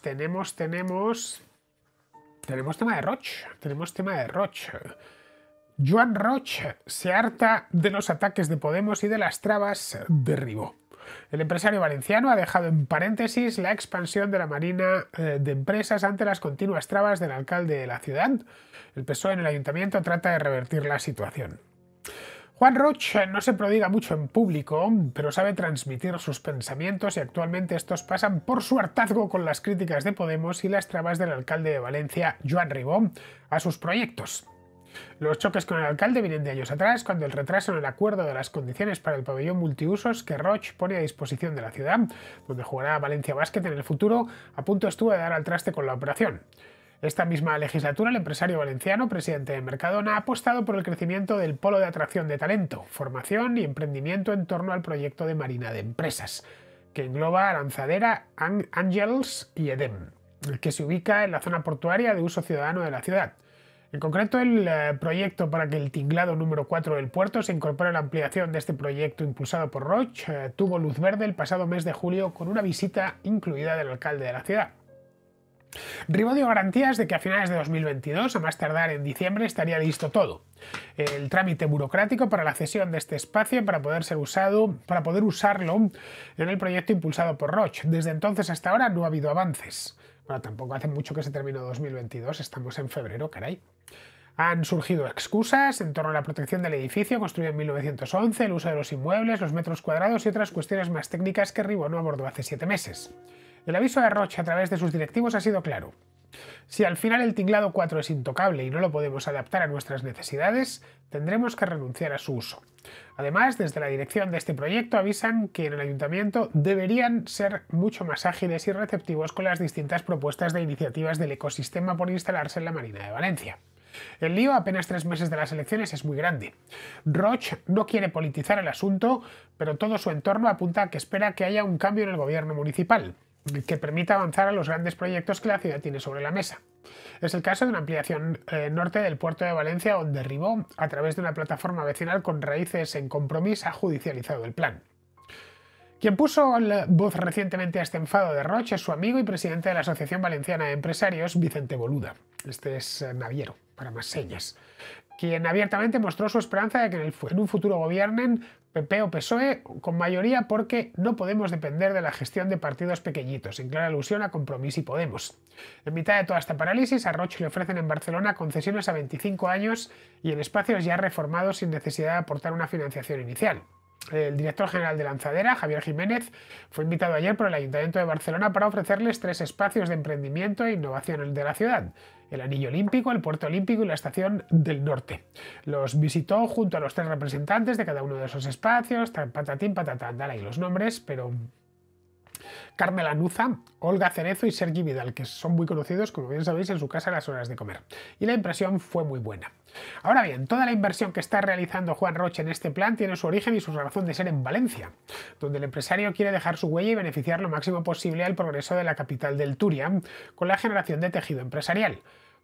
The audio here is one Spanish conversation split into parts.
tenemos, tenemos, tenemos... tema de Roche, tenemos tema de Roche. Joan Roche se harta de los ataques de Podemos y de las trabas de El empresario valenciano ha dejado en paréntesis la expansión de la Marina eh, de Empresas ante las continuas trabas del alcalde de la ciudad. El PSOE en el ayuntamiento trata de revertir la situación. Juan Roche eh, no se prodiga mucho en público, pero sabe transmitir sus pensamientos y actualmente estos pasan por su hartazgo con las críticas de Podemos y las trabas del alcalde de Valencia, Joan Ribó, a sus proyectos. Los choques con el alcalde vienen de años atrás, cuando el retraso en el acuerdo de las condiciones para el pabellón multiusos que Roche pone a disposición de la ciudad, donde jugará Valencia Basket en el futuro, a punto estuvo de dar al traste con la operación. Esta misma legislatura, el empresario valenciano, presidente de Mercadona, ha apostado por el crecimiento del polo de atracción de talento, formación y emprendimiento en torno al proyecto de Marina de Empresas, que engloba Aranzadera, Angels y Edem, que se ubica en la zona portuaria de uso ciudadano de la ciudad. En concreto, el eh, proyecto para que el tinglado número 4 del puerto se incorpore a la ampliación de este proyecto impulsado por Roche eh, tuvo luz verde el pasado mes de julio con una visita incluida del alcalde de la ciudad. Ribo dio garantías de que a finales de 2022, a más tardar en diciembre, estaría listo todo. El trámite burocrático para la cesión de este espacio para poder ser usado, para poder usarlo en el proyecto impulsado por Roche. Desde entonces hasta ahora no ha habido avances. Bueno, tampoco hace mucho que se terminó 2022, estamos en febrero, caray. Han surgido excusas en torno a la protección del edificio construido en 1911, el uso de los inmuebles, los metros cuadrados y otras cuestiones más técnicas que Ribo no abordó hace siete meses. El aviso de Roche a través de sus directivos ha sido claro. Si al final el tinglado 4 es intocable y no lo podemos adaptar a nuestras necesidades, tendremos que renunciar a su uso. Además, desde la dirección de este proyecto avisan que en el ayuntamiento deberían ser mucho más ágiles y receptivos con las distintas propuestas de iniciativas del ecosistema por instalarse en la Marina de Valencia. El lío, apenas tres meses de las elecciones, es muy grande. Roche no quiere politizar el asunto, pero todo su entorno apunta a que espera que haya un cambio en el gobierno municipal que permita avanzar a los grandes proyectos que la ciudad tiene sobre la mesa. Es el caso de una ampliación eh, norte del puerto de Valencia, donde Ribó, a través de una plataforma vecinal con raíces en compromiso, ha judicializado el plan. Quien puso voz recientemente a este enfado de Roche es su amigo y presidente de la Asociación Valenciana de Empresarios, Vicente Boluda. Este es eh, Naviero, para más señas quien abiertamente mostró su esperanza de que en, un futuro gobiernen PP o PSOE con mayoría porque no podemos depender de la gestión de partidos pequeñitos, en clara alusión a Compromís y Podemos. En mitad de toda esta parálisis, a Roche le ofrecen en Barcelona concesiones a 25 años y en espacios ya reformados sin necesidad de aportar una financiación inicial. El director general de Lanzadera, Javier Jiménez, fue invitado ayer por el Ayuntamiento de Barcelona para ofrecerles tres espacios de emprendimiento e innovación de la ciudad el Anillo Olímpico, el Puerto Olímpico y la Estación del Norte. Los visitó junto a los tres representantes de cada uno de esos espacios, patatín, patatán, dale ahí los nombres, pero... Carmen Lanuza, Olga Cerezo y Sergi Vidal, que son muy conocidos, como bien sabéis, en su casa a las horas de comer. Y la impresión fue muy buena. Ahora bien, toda la inversión que está realizando Juan Roche en este plan tiene su origen y su razón de ser en Valencia, donde el empresario quiere dejar su huella y beneficiar lo máximo posible al progreso de la capital del Turia con la generación de tejido empresarial.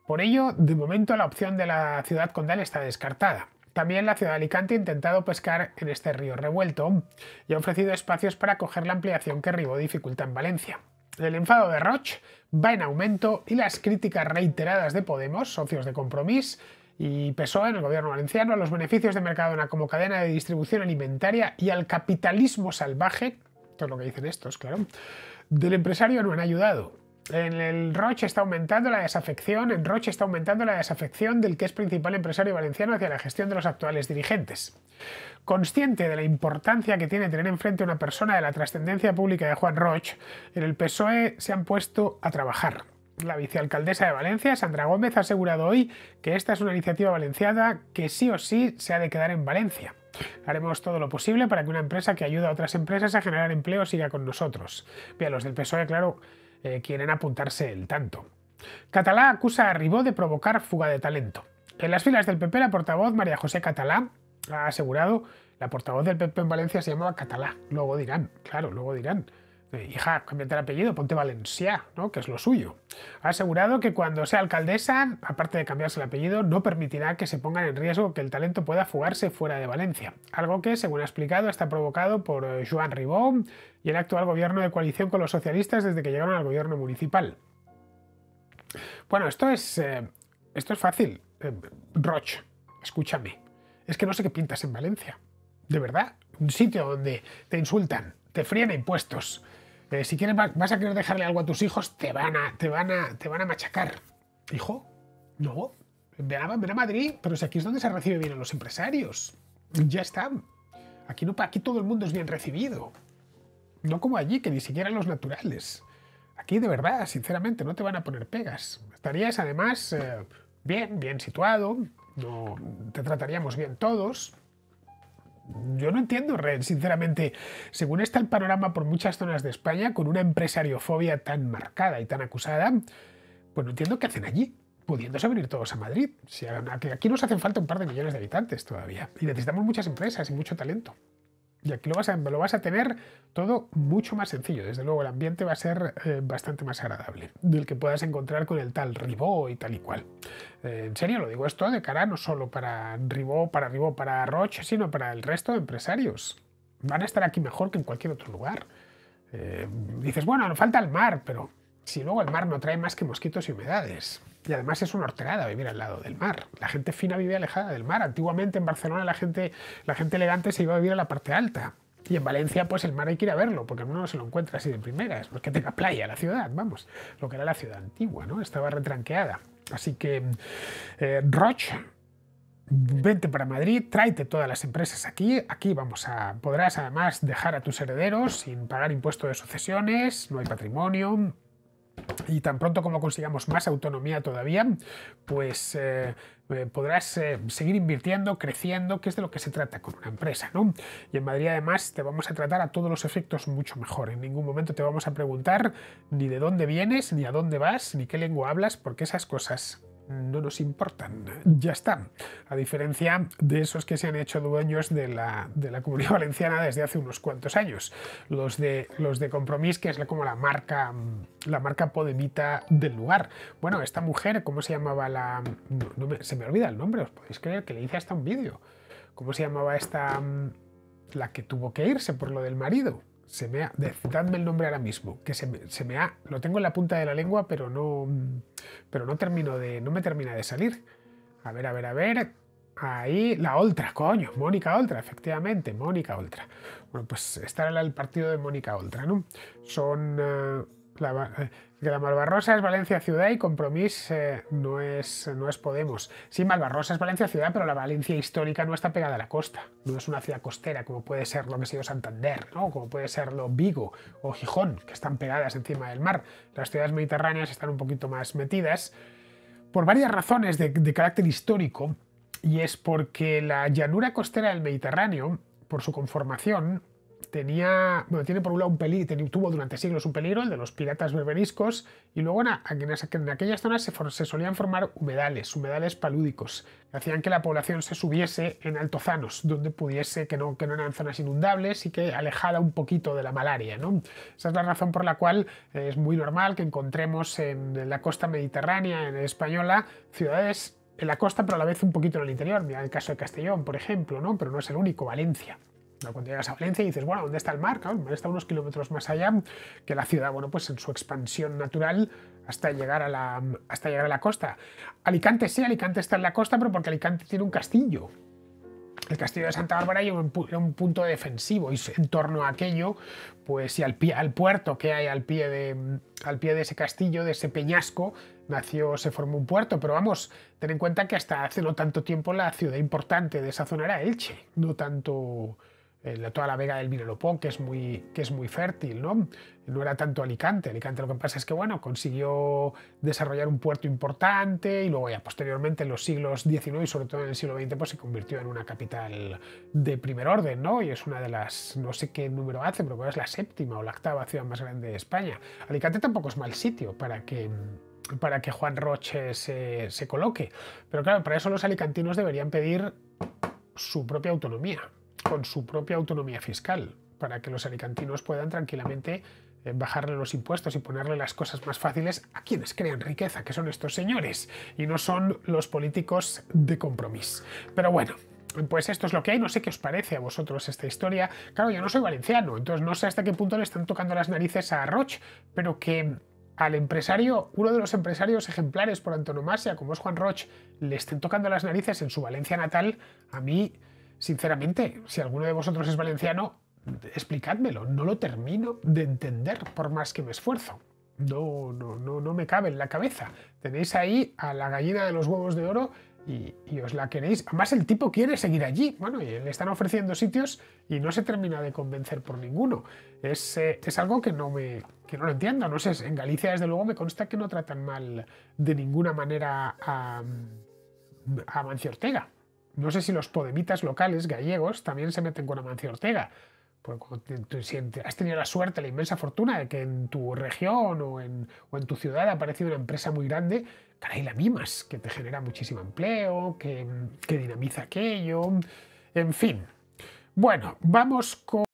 Por ello, de momento la opción de la ciudad condal está descartada. También la ciudad de Alicante ha intentado pescar en este río revuelto y ha ofrecido espacios para acoger la ampliación que Ribó dificulta en Valencia. El enfado de Roche va en aumento y las críticas reiteradas de Podemos, socios de compromiso, y PSOE en el gobierno valenciano a los beneficios de Mercadona como cadena de distribución alimentaria y al capitalismo salvaje, todo lo que dicen estos, claro, del empresario no han ayudado. En el Roche está aumentando la desafección, en está aumentando la desafección del que es principal empresario valenciano hacia la gestión de los actuales dirigentes. Consciente de la importancia que tiene tener enfrente a una persona de la trascendencia pública de Juan Roche, en el PSOE se han puesto a trabajar. La vicealcaldesa de Valencia, Sandra Gómez, ha asegurado hoy que esta es una iniciativa valenciana que sí o sí se ha de quedar en Valencia. Haremos todo lo posible para que una empresa que ayuda a otras empresas a generar empleo siga con nosotros. los del PSOE, claro, eh, quieren apuntarse el tanto. Catalá acusa a Ribó de provocar fuga de talento. En las filas del PP, la portavoz María José Catalá ha asegurado, la portavoz del PP en Valencia se llamaba Catalá, luego dirán, claro, luego dirán. Hija, cámbiate el apellido, ponte Valencia, ¿no? que es lo suyo. Ha asegurado que cuando sea alcaldesa, aparte de cambiarse el apellido, no permitirá que se pongan en riesgo que el talento pueda fugarse fuera de Valencia. Algo que, según ha explicado, está provocado por eh, Joan Ribó y el actual gobierno de coalición con los socialistas desde que llegaron al gobierno municipal. Bueno, esto es, eh, esto es fácil. Eh, Roche, escúchame. Es que no sé qué pintas en Valencia. De verdad, un sitio donde te insultan, te fríen impuestos, eh, si quieres, vas a querer dejarle algo a tus hijos, te van a, te van a, te van a machacar. Hijo, no. Ven a, a Madrid, pero si aquí es donde se recibe bien a los empresarios. Ya está. Aquí, no, aquí todo el mundo es bien recibido. No como allí, que ni siquiera los naturales. Aquí de verdad, sinceramente, no te van a poner pegas. Estarías además eh, bien, bien situado, no, te trataríamos bien todos yo no entiendo, sinceramente, según está el panorama por muchas zonas de España, con una empresariofobia tan marcada y tan acusada, pues no entiendo qué hacen allí, pudiéndose venir todos a Madrid. Si aquí nos hacen falta un par de millones de habitantes todavía y necesitamos muchas empresas y mucho talento. Y aquí lo vas, a, lo vas a tener todo mucho más sencillo. Desde luego, el ambiente va a ser eh, bastante más agradable del que puedas encontrar con el tal Ribó y tal y cual. Eh, en serio, lo digo esto de cara no solo para Ribó, para Ribó, para Roche, sino para el resto de empresarios. Van a estar aquí mejor que en cualquier otro lugar. Eh, dices, bueno, nos falta el mar, pero si luego el mar no trae más que mosquitos y humedades y además es una horterada vivir al lado del mar. La gente fina vive alejada del mar. Antiguamente en Barcelona la gente, la gente elegante se iba a vivir a la parte alta. Y en Valencia, pues el mar hay que ir a verlo, porque uno no se lo encuentra así de primeras, Porque es tenga playa la ciudad, vamos, lo que era la ciudad antigua, ¿no? Estaba retranqueada. Así que, eh, Roche, vente para Madrid, tráete todas las empresas aquí, aquí vamos a, podrás además dejar a tus herederos sin pagar impuesto de sucesiones, no hay patrimonio, y tan pronto como consigamos más autonomía todavía, pues eh, eh, podrás eh, seguir invirtiendo, creciendo, que es de lo que se trata con una empresa, ¿no? Y en Madrid además te vamos a tratar a todos los efectos mucho mejor. En ningún momento te vamos a preguntar ni de dónde vienes, ni a dónde vas, ni qué lengua hablas, porque esas cosas no nos importan, ya está. A diferencia de esos que se han hecho dueños de la, Comunidad Valenciana desde hace unos cuantos años, los de, los de Compromís, que es como la marca, la marca podemita del lugar. Bueno, esta mujer, ¿cómo se llamaba la...? se me olvida el nombre, os podéis creer que le hice hasta un vídeo. ¿Cómo se llamaba esta... la que tuvo que irse por lo del marido? se me ha, dadme el nombre ahora mismo, que se ha, lo tengo en la punta de la lengua, pero no, pero no termino de, no me termina de salir. A ver, a ver, a ver, ahí la Oltra, coño, Mónica Oltra, efectivamente, Mónica Oltra. Bueno, pues estará el partido de Mónica Oltra, ¿no? Son... Eh, eh, la Malvarrosa es Valencia Ciudad y Compromís eh, no, es, no es Podemos. Sí, Malvarrosa es Valencia Ciudad, pero la Valencia histórica no está pegada a la costa. No es una ciudad costera como puede ser lo que ha Santander, ¿no? como puede ser lo Vigo o Gijón, que están pegadas encima del mar. Las ciudades mediterráneas están un poquito más metidas por varias razones de carácter histórico y es porque la llanura costera del Mediterráneo, por su conformación, tenía, bueno, tiene por un lado un peligro, tuvo durante siglos un peligro, el de los piratas berberiscos, y luego en, aquellas zonas se, solían formar humedales, humedales palúdicos, que hacían que la población se subiese en altozanos, donde pudiese, que no, que eran zonas inundables y que alejada un poquito de la malaria. ¿no? Esa es la razón por la cual eh, es muy normal que encontremos en la costa mediterránea, en española, ciudades en la costa, pero a la vez un poquito en el interior. Mira el caso de Castellón, por ejemplo, ¿no? pero no es el único, Valencia. Cuando llegas a Valencia y dices, bueno, ¿dónde está el mar? el mar está unos kilómetros más allá que la ciudad, bueno, pues en su expansión natural hasta llegar a la, hasta llegar a la costa. Alicante sí, Alicante está en la costa, pero porque Alicante tiene un castillo. El castillo de Santa Bárbara era un, punto defensivo y en torno a aquello, pues y al, pie, al puerto que hay al pie, de, al pie de ese castillo, de ese peñasco, nació, se formó un puerto, pero vamos, ten en cuenta que hasta hace no tanto tiempo la ciudad importante de esa zona era Elche, no tanto, eh, toda la vega del Vinalopó, que es muy, que es muy fértil, ¿no? No era tanto Alicante. Alicante lo que pasa es que, bueno, consiguió desarrollar un puerto importante y luego ya posteriormente en los siglos XIX y sobre todo en el siglo XX pues se convirtió en una capital de primer orden, ¿no? Y es una de las, no sé qué número hace, pero es la séptima o la octava ciudad más grande de España. Alicante tampoco es mal sitio para que para que Juan Roche se, se coloque. Pero claro, para eso los alicantinos deberían pedir su propia autonomía, con su propia autonomía fiscal, para que los alicantinos puedan tranquilamente eh, bajarle los impuestos y ponerle las cosas más fáciles a quienes crean riqueza, que son estos señores, y no son los políticos de compromiso. Pero bueno, pues esto es lo que hay, no sé qué os parece a vosotros esta historia. Claro, yo no soy valenciano, entonces no sé hasta qué punto le están tocando las narices a Roche, pero que al empresario, uno de los empresarios ejemplares por antonomasia, como es Juan Roche, le estén tocando las narices en su Valencia natal, a mí Sinceramente, si alguno de vosotros es valenciano, explicádmelo, no lo termino de entender por más que me esfuerzo. No, no, no, no me cabe en la cabeza. Tenéis ahí a la gallina de los huevos de oro y, os la queréis. Además, el tipo quiere seguir allí. Bueno, y le están ofreciendo sitios y no se termina de convencer por ninguno. Es, eh, es algo que no me no lo entiendo. No sé, en Galicia, desde luego, me consta que no tratan mal de ninguna manera a, a Mancio Ortega. No sé si los podemitas locales gallegos también se meten con Amancio Ortega. Porque si has tenido la suerte, la inmensa fortuna de que en tu región o en, o en tu ciudad ha aparecido una empresa muy grande, caray, la mimas, que te genera muchísimo empleo, que dinamiza aquello, en fin. Bueno, vamos con...